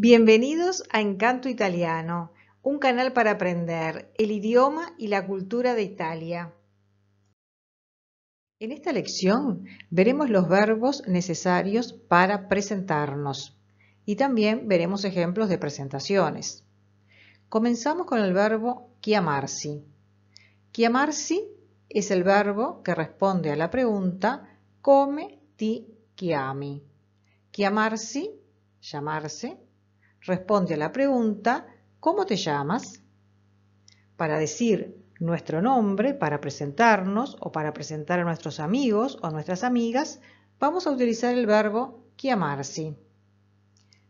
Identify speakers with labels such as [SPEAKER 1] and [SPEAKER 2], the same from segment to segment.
[SPEAKER 1] Bienvenidos a Encanto Italiano, un canal para aprender el idioma y la cultura de Italia. En esta lección veremos los verbos necesarios para presentarnos y también veremos ejemplos de presentaciones. Comenzamos con el verbo chiamarsi. Chiamarsi es el verbo que responde a la pregunta come ti chiami. Chiamarsi, llamarse, Responde a la pregunta, ¿cómo te llamas? Para decir nuestro nombre, para presentarnos o para presentar a nuestros amigos o nuestras amigas, vamos a utilizar el verbo chiamarsi.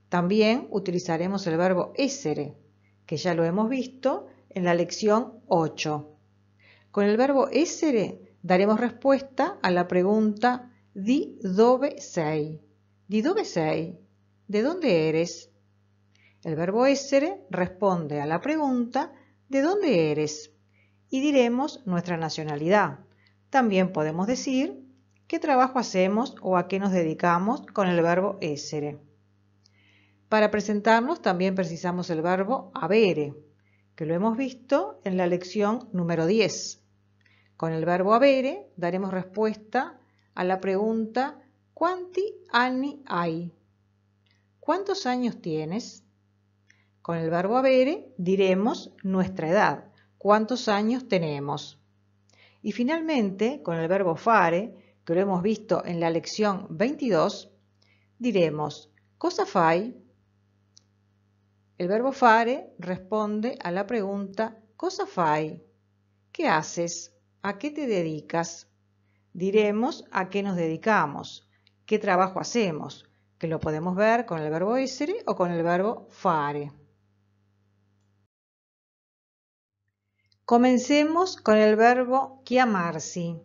[SPEAKER 1] También utilizaremos el verbo essere, que ya lo hemos visto en la lección 8. Con el verbo essere daremos respuesta a la pregunta di dove sei. Di dove sei? ¿De dónde eres? El verbo essere responde a la pregunta ¿de dónde eres? y diremos nuestra nacionalidad. También podemos decir qué trabajo hacemos o a qué nos dedicamos con el verbo essere. Para presentarnos también precisamos el verbo avere, que lo hemos visto en la lección número 10. Con el verbo avere daremos respuesta a la pregunta ¿Cuánti anni hay? ¿Cuántos años tienes? Con el verbo avere diremos nuestra edad, cuántos años tenemos. Y finalmente, con el verbo fare, que lo hemos visto en la lección 22, diremos cosa fai. El verbo fare responde a la pregunta cosa fai. ¿Qué haces? ¿A qué te dedicas? Diremos a qué nos dedicamos, qué trabajo hacemos, que lo podemos ver con el verbo essere o con el verbo fare. Comencemos con el verbo chiamarsi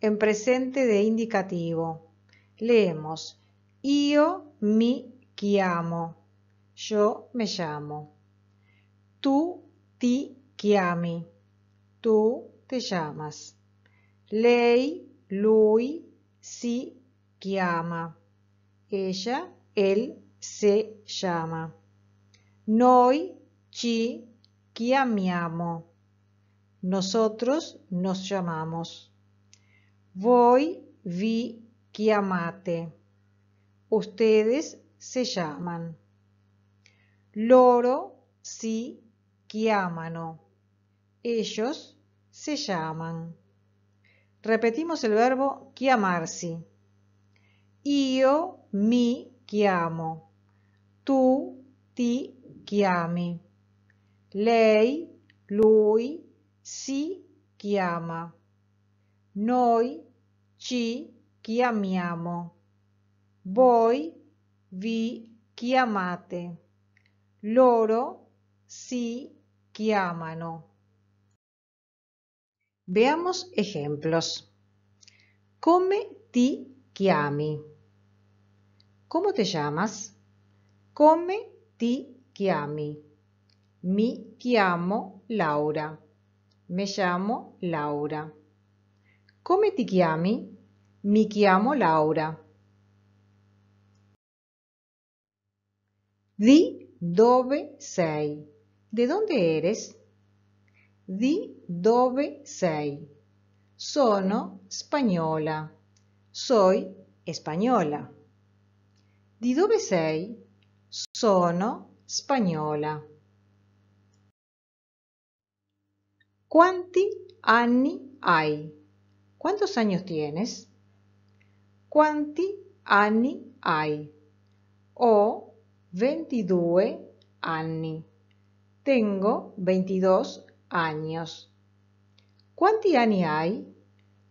[SPEAKER 1] en presente de indicativo. Leemos Io mi chiamo. Yo me llamo. Tú ti chiami. Tú te llamas. Lei, lui, si chiama. Ella, él se llama. Noi ci chiamiamo. Nosotros nos llamamos. Voy vi chiamate. Ustedes se llaman. Loro si chiamano. Ellos se llaman. Repetimos el verbo chiamarsi. Io mi chiamo. Tu ti chiami. Lei, lui, si chiama. Noi ci chiamiamo. Voi vi chiamate. Loro si chiamano. Veamos ejemplos. Come ti chiami. ¿Cómo te llamas? Come ti chiami. Mi chiamo Laura. Mi chiamo Laura. Come ti chiami? Mi chiamo Laura. Di dove sei? De dove eres? Di dove sei? Sono spagnola. Soy spagnola. Di dove sei? Sono spagnola. Quanti anni hai? ¿Cuántos años tienes? Quanti anni hai? o 22 anni. Tengo 22 años. ¿Cuánti anni hai?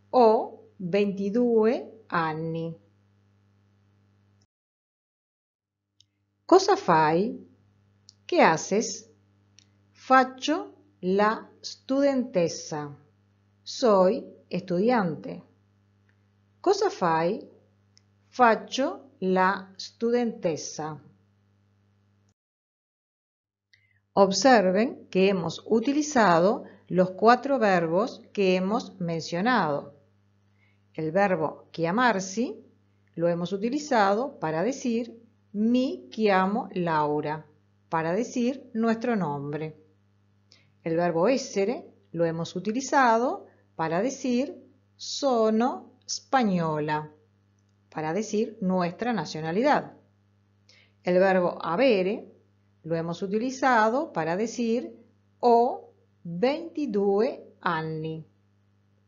[SPEAKER 1] o 22 anni. Cosa fai? ¿Qué haces? Faccio la studentessa. Soy estudiante. Cosa fai? Faccio la studentessa. Observen que hemos utilizado los cuatro verbos que hemos mencionado. El verbo chiamarsi lo hemos utilizado para decir mi amo Laura, para decir nuestro nombre. El verbo essere lo hemos utilizado para decir sono española, para decir nuestra nacionalidad. El verbo avere lo hemos utilizado para decir o 22 anni.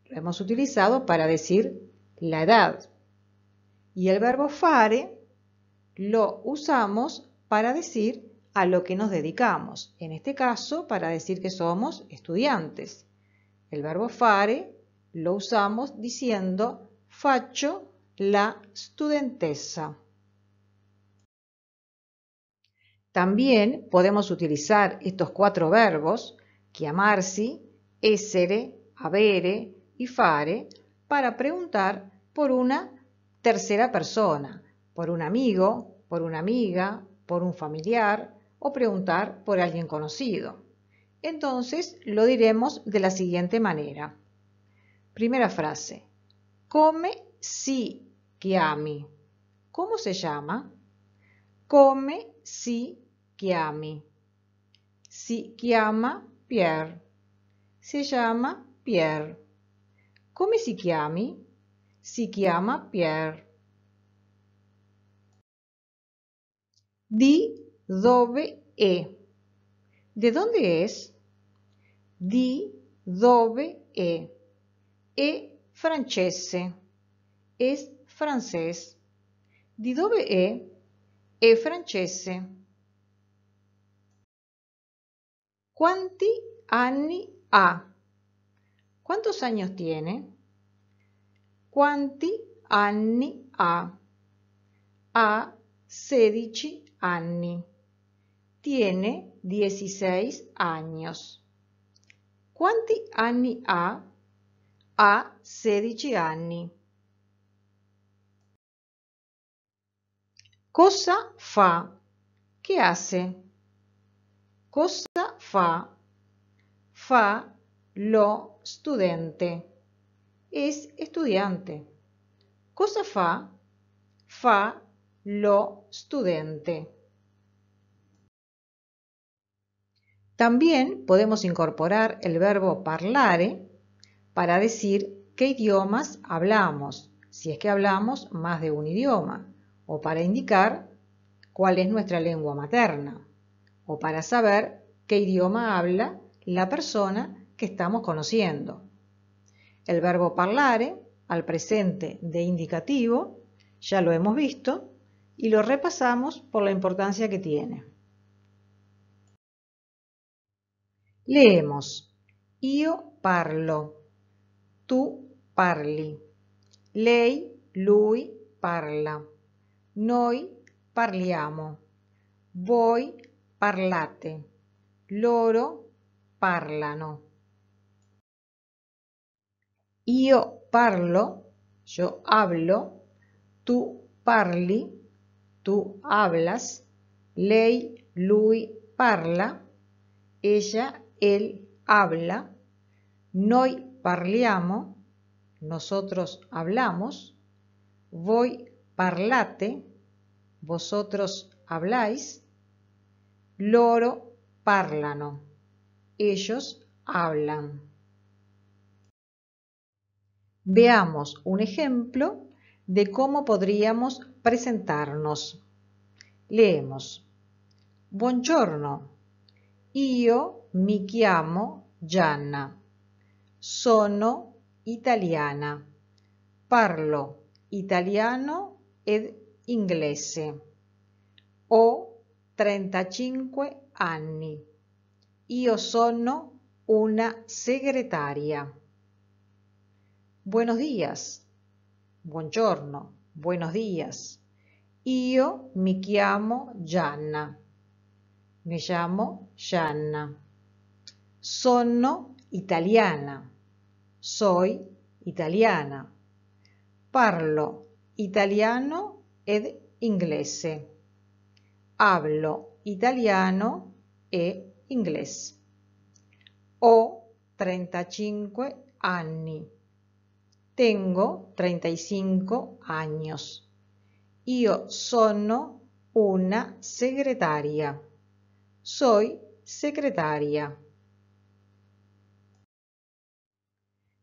[SPEAKER 1] Lo hemos utilizado para decir la edad. Y el verbo fare lo usamos para decir a lo que nos dedicamos, en este caso para decir que somos estudiantes. El verbo fare lo usamos diciendo faccio la studentessa. También podemos utilizar estos cuatro verbos, chiamarsi, essere, avere y fare, para preguntar por una tercera persona, por un amigo, por una amiga, por un familiar, o preguntar por alguien conocido. Entonces lo diremos de la siguiente manera. Primera frase. Come si chiami. ¿Cómo se llama? Come si chiami. Si chiama Pierre. Se llama Pierre. Come si chiami? Si chiama Pierre. Di dove E. ¿De dónde es? Di dove E. E francese. Es francés. Di dove E? È e francese. Quanti anni ha? ¿Cuántos años tiene? Quanti anni ha? A sedici anni tiene 16 años. Quanti anni ha? Ha sedici anni. Cosa fa? ¿Qué hace? Cosa fa? Fa lo studente. Es estudiante. Cosa fa? Fa lo studente. También podemos incorporar el verbo parlare para decir qué idiomas hablamos, si es que hablamos más de un idioma, o para indicar cuál es nuestra lengua materna, o para saber qué idioma habla la persona que estamos conociendo. El verbo parlare al presente de indicativo, ya lo hemos visto, y lo repasamos por la importancia que tiene. Leemos. yo parlo. Tu parli. Lei, lui parla. Noi parliamo. Voi parlate. Loro parlano. Io parlo, yo hablo, tú parli, tú hablas, lei, lui parla, ella él habla, noi parliamo, nosotros hablamos, voi parlate, vosotros habláis, loro parlano, ellos hablan. Veamos un ejemplo de cómo podríamos presentarnos. Leemos. Buongiorno. Io mi chiamo Gianna. Sono italiana. Parlo italiano ed inglese. Ho 35 anni. Io sono una segretaria. Buenos días. Buongiorno. Buenos días. Io mi chiamo Gianna. Mi chiamo Gianna. Sono italiana. Soy italiana. Parlo italiano ed inglese. Hablo italiano e inglese. Ho 35 anni. Tengo 35 años. Io sono una segretaria. Soy secretaria.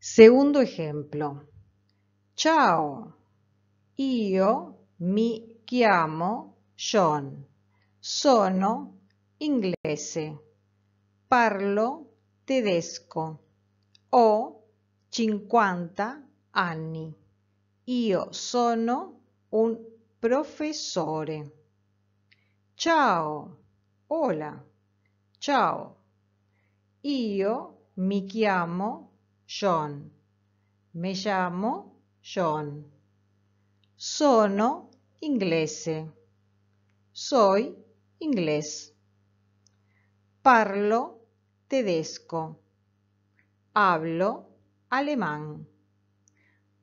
[SPEAKER 1] Segundo ejemplo. Chao Io mi chiamo John. Sono inglese. Parlo tedesco. Ho 50 anni. Io sono un professore. Chao Hola. Ciao. Io mi chiamo John. Me llamo John. Sono inglese. Soy inglés. Parlo tedesco. Hablo alemán.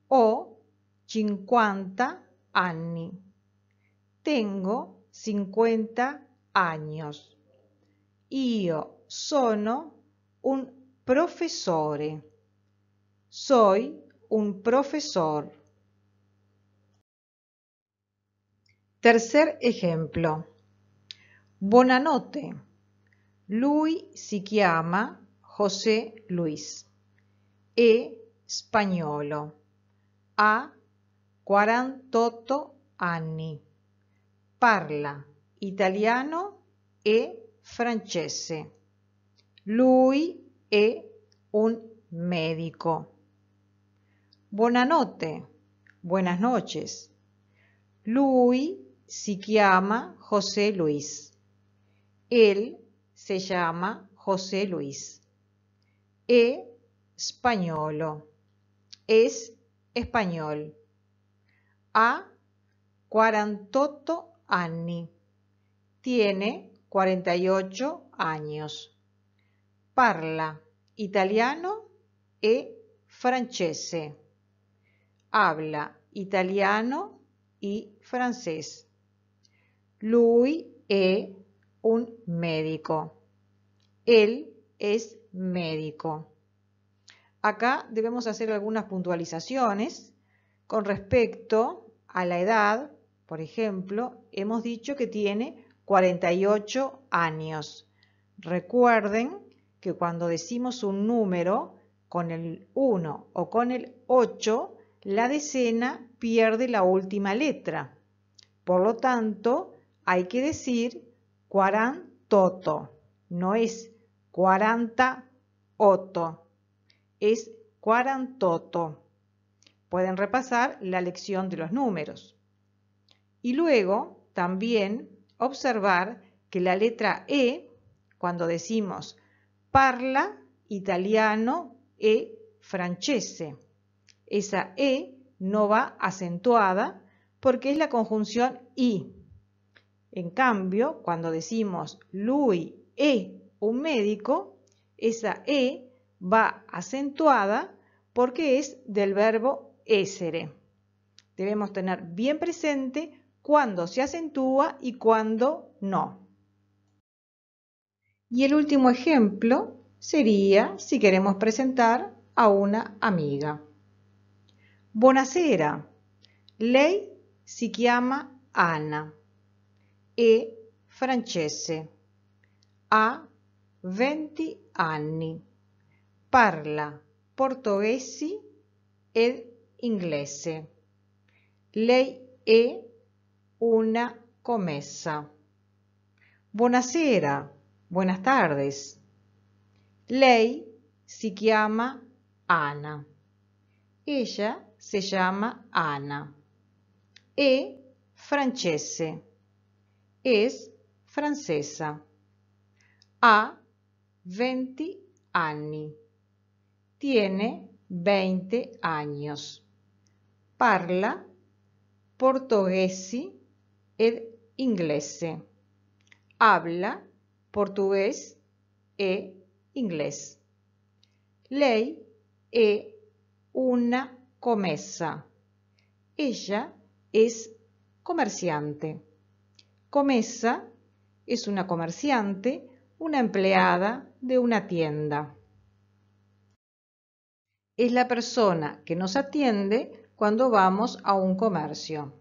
[SPEAKER 1] Ho 50 anni. Tengo 50 años. Io sono un professore. Soy un profesor. Tercer ejemplo. Buonanotte. Lui si chiama José Luis. E, spagnolo. Ha 48 anni. Parla italiano e francese. Lui è un médico. Buonanotte, buenas noches. Lui si chiama José Luis. Él se llama José Luis. E spagnolo. Es español. A 48 anni tiene 48 años. Parla italiano e francese. Habla italiano y francés. Lui è un médico. Él es médico. Acá debemos hacer algunas puntualizaciones con respecto a la edad. Por ejemplo, hemos dicho que tiene 48 años. Recuerden que cuando decimos un número con el 1 o con el 8, la decena pierde la última letra. Por lo tanto, hay que decir cuarantoto. No es cuaranta oto, es cuarantoto. Pueden repasar la lección de los números. Y luego también observar que la letra E, cuando decimos parla italiano e francese, esa E no va acentuada porque es la conjunción I. En cambio, cuando decimos lui e un médico, esa E va acentuada porque es del verbo essere. Debemos tener bien presente cuándo se acentúa y cuándo no. Y el último ejemplo sería si queremos presentar a una amiga. Buonasera. Lei si chiama Anna. E francese. Ha 20 anni. Parla portoghese ed inglese. Lei è e una comesa. Buonasera, buenas tardes. Lei si chiama Ana. Ella se llama Ana. E francese. Es francesa. Ha 20 anni.
[SPEAKER 2] Tiene
[SPEAKER 1] 20 años. Parla portoghesi ed inglese. Habla portugués e inglés. ley e una comesa. Ella es comerciante. Comesa es una comerciante, una empleada de una tienda. Es la persona que nos atiende cuando vamos a un comercio.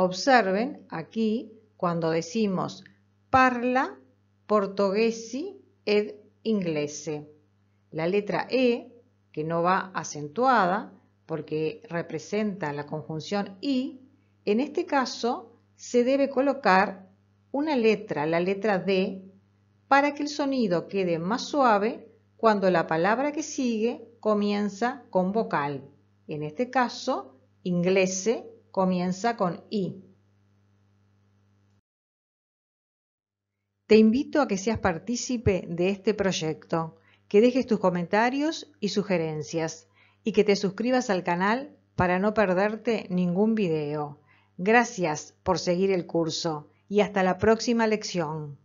[SPEAKER 1] Observen aquí cuando decimos parla portuguesi ed inglese. La letra E, que no va acentuada porque representa la conjunción I, en este caso se debe colocar una letra, la letra D, para que el sonido quede más suave cuando la palabra que sigue comienza con vocal. En este caso, inglese comienza con I. Te invito a que seas partícipe de este proyecto, que dejes tus comentarios y sugerencias y que te suscribas al canal para no perderte ningún video. Gracias por seguir el curso y hasta la próxima lección.